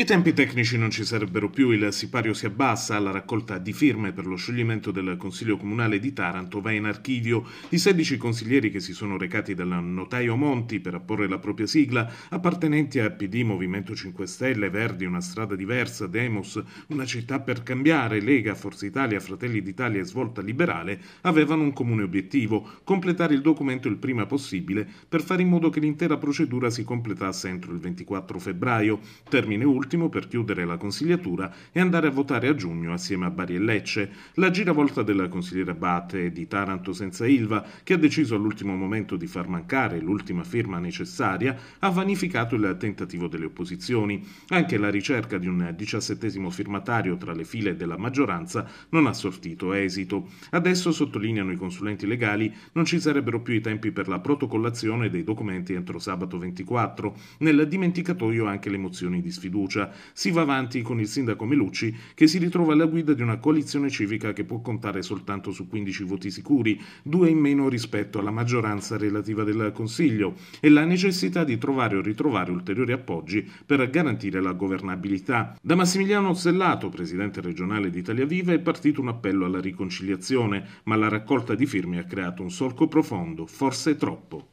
I tempi tecnici non ci sarebbero più, il sipario si abbassa, la raccolta di firme per lo scioglimento del Consiglio Comunale di Taranto va in archivio. I 16 consiglieri che si sono recati dal notaio Monti per apporre la propria sigla, appartenenti a PD, Movimento 5 Stelle, Verdi, Una Strada Diversa, Demos, Una Città per Cambiare, Lega, Forza Italia, Fratelli d'Italia e Svolta Liberale, avevano un comune obiettivo, completare il documento il prima possibile per fare in modo che l'intera procedura si completasse entro il 24 febbraio, termine ultimo ultimo per chiudere la consigliatura e andare a votare a giugno assieme a Bari e Lecce. La giravolta della consigliera Bate di Taranto senza Ilva, che ha deciso all'ultimo momento di far mancare l'ultima firma necessaria, ha vanificato il tentativo delle opposizioni. Anche la ricerca di un diciassettesimo firmatario tra le file della maggioranza non ha sortito esito. Adesso, sottolineano i consulenti legali, non ci sarebbero più i tempi per la protocollazione dei documenti entro sabato 24, nel dimenticatoio anche le mozioni di sfiducia fiducia, si va avanti con il sindaco Melucci che si ritrova alla guida di una coalizione civica che può contare soltanto su 15 voti sicuri, due in meno rispetto alla maggioranza relativa del Consiglio, e la necessità di trovare o ritrovare ulteriori appoggi per garantire la governabilità. Da Massimiliano Zellato, presidente regionale di Italia Viva, è partito un appello alla riconciliazione, ma la raccolta di firme ha creato un solco profondo, forse troppo.